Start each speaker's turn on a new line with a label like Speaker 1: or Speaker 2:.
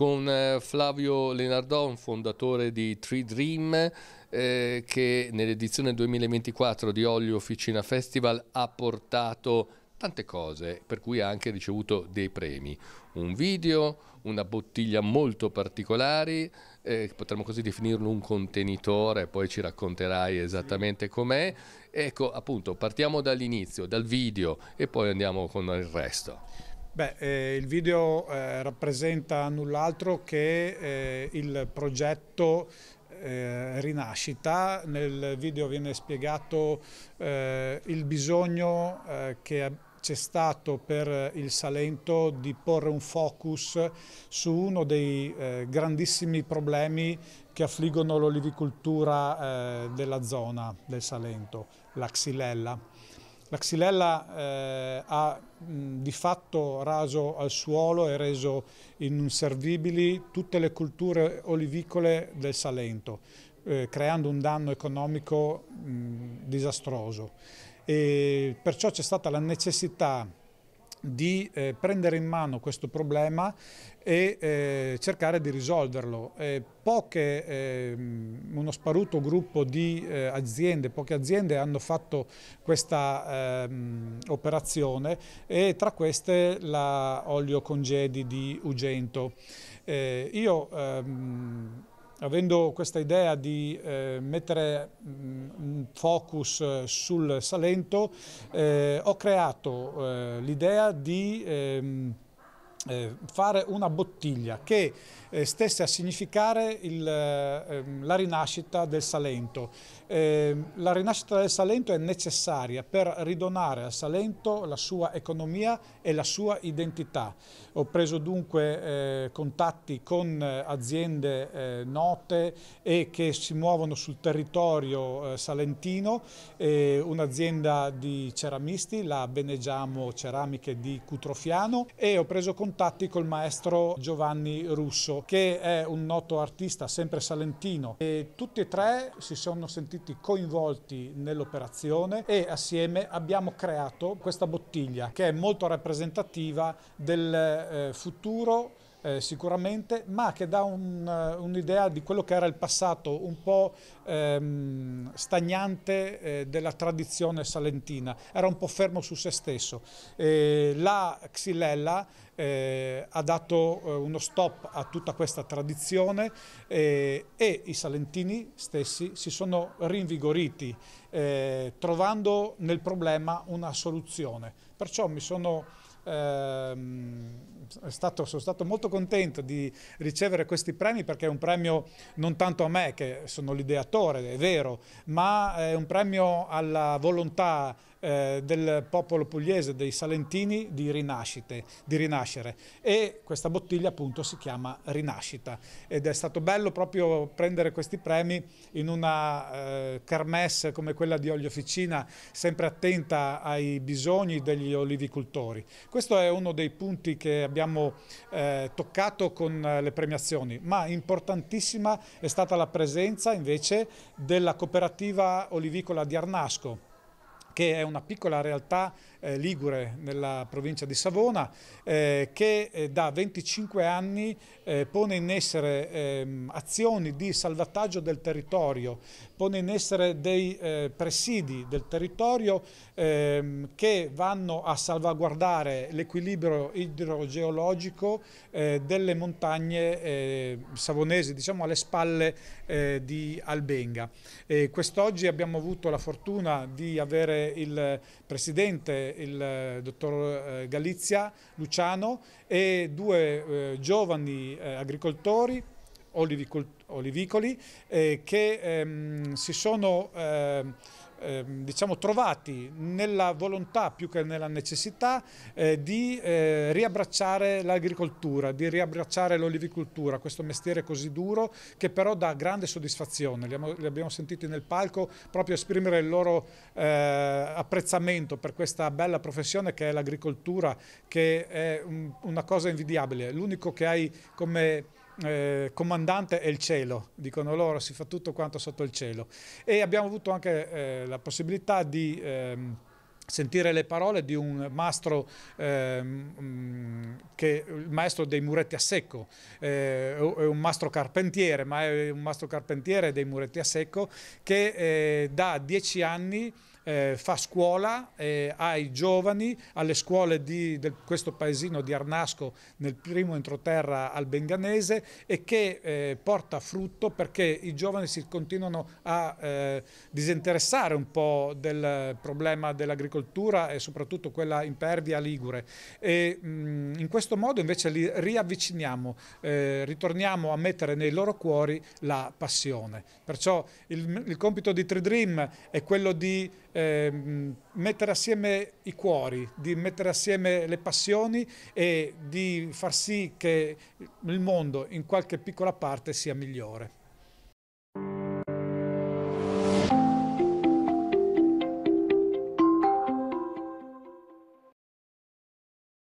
Speaker 1: con eh, Flavio Lenardon, fondatore di Tree Dream, eh, che nell'edizione 2024 di Olio Officina Festival ha portato tante cose, per cui ha anche ricevuto dei premi. Un video, una bottiglia molto particolare, eh, potremmo così definirlo un contenitore, poi ci racconterai esattamente com'è. Ecco, appunto, partiamo dall'inizio, dal video e poi andiamo con il resto. Beh, eh, il video eh, rappresenta null'altro che eh, il progetto eh, Rinascita. Nel video viene spiegato eh, il bisogno eh, che c'è stato per il Salento di porre un focus su uno dei grandissimi problemi che affliggono l'olivicoltura della zona del Salento, la xylella. La xylella eh, ha mh, di fatto raso al suolo e reso inservibili tutte le culture olivicole del Salento, eh, creando un danno economico mh, disastroso. E perciò c'è stata la necessità di eh, prendere in mano questo problema e eh, cercare di risolverlo. Eh, poche, ehm, uno sparuto gruppo di eh, aziende, poche aziende hanno fatto questa ehm, operazione e tra queste la olio congedi di Ugento. Eh, io ehm, avendo questa idea di eh, mettere mm, un focus eh, sul Salento, eh, ho creato eh, l'idea di ehm, eh, fare una bottiglia che eh, stesse a significare il, eh, ehm, la rinascita del Salento. Ehm, la rinascita del Salento è necessaria per ridonare al Salento la sua economia e la sua identità. Ho preso dunque contatti con aziende note e che si muovono sul territorio salentino, un'azienda di ceramisti, la Benegiamo Ceramiche di Cutrofiano e ho preso contatti contatti col maestro Giovanni Russo, che è un noto artista sempre salentino. E tutti e tre si sono sentiti coinvolti nell'operazione e assieme abbiamo creato questa bottiglia che è molto rappresentativa del eh, futuro eh, sicuramente, ma che dà eh, un'idea di quello che era il passato un po' ehm, stagnante eh, della tradizione salentina, era un po' fermo su se stesso. Eh, la Xylella eh, ha dato eh, uno stop a tutta questa tradizione e i salentini stessi si sono rinvigoriti, trovando nel problema una soluzione. Perciò mi sono ehm, Stato, sono stato molto contento di ricevere questi premi perché è un premio non tanto a me che sono l'ideatore, è vero, ma è un premio alla volontà eh, del popolo pugliese, dei salentini, di, di, rinascere. E questa bottiglia appunto si chiama Rinascita ed è stato bello proprio prendere questi premi in una eh, kermesse come quella di Olio Ficina, sempre attenta ai bisogni degli olivicultori. Questo è uno dei punti che abbiamo eh, toccato con eh, le premiazioni, ma importantissima è stata la presenza invece della cooperativa olivicola di Arnasco che è una piccola realtà eh, ligure nella provincia di Savona eh, che eh, da 25 anni eh, pone in essere ehm, azioni di salvataggio del territorio, pone in essere dei eh, presidi del territorio ehm, che vanno a salvaguardare l'equilibrio idrogeologico eh, delle montagne savonesi, diciamo alle spalle di Albenga. Quest'oggi abbiamo avuto la fortuna di avere il presidente, il eh, dottor eh, Galizia Luciano e due eh, giovani agricoltori olivicoli eh, che ehm, si sono eh, Ehm, diciamo, trovati nella volontà più che nella necessità eh, di eh, riabbracciare l'agricoltura, di riabbracciare l'olivicoltura, questo mestiere così duro che però dà grande soddisfazione. Li, abbiamo, li abbiamo sentiti nel palco proprio esprimere il loro eh, apprezzamento per questa bella professione che è l'agricoltura, che è un, una cosa invidiabile. L'unico che hai come eh, comandante è il cielo, dicono loro, si fa tutto quanto sotto il cielo. E abbiamo avuto anche eh, la possibilità di... Ehm, sentire le parole di un mastro, ehm, mm, che, il maestro dei muretti a secco, eh, è un mastro carpentiere, ma è un mastro carpentiere dei muretti a secco che eh, da dieci anni eh, fa scuola eh, ai giovani, alle scuole di del, questo paesino di Arnasco nel primo entroterra al Benganese e che eh, porta frutto perché i giovani si continuano a eh, disinteressare un po' del problema dell'agricoltura e soprattutto quella impervia ligure. E, mh, mm, in questo modo invece li riavviciniamo, eh, ritorniamo a mettere nei loro cuori la passione. Perciò il, il compito di Tridream è quello di eh, mettere assieme i cuori, di mettere assieme le passioni e di far sì che il mondo in qualche piccola parte sia migliore.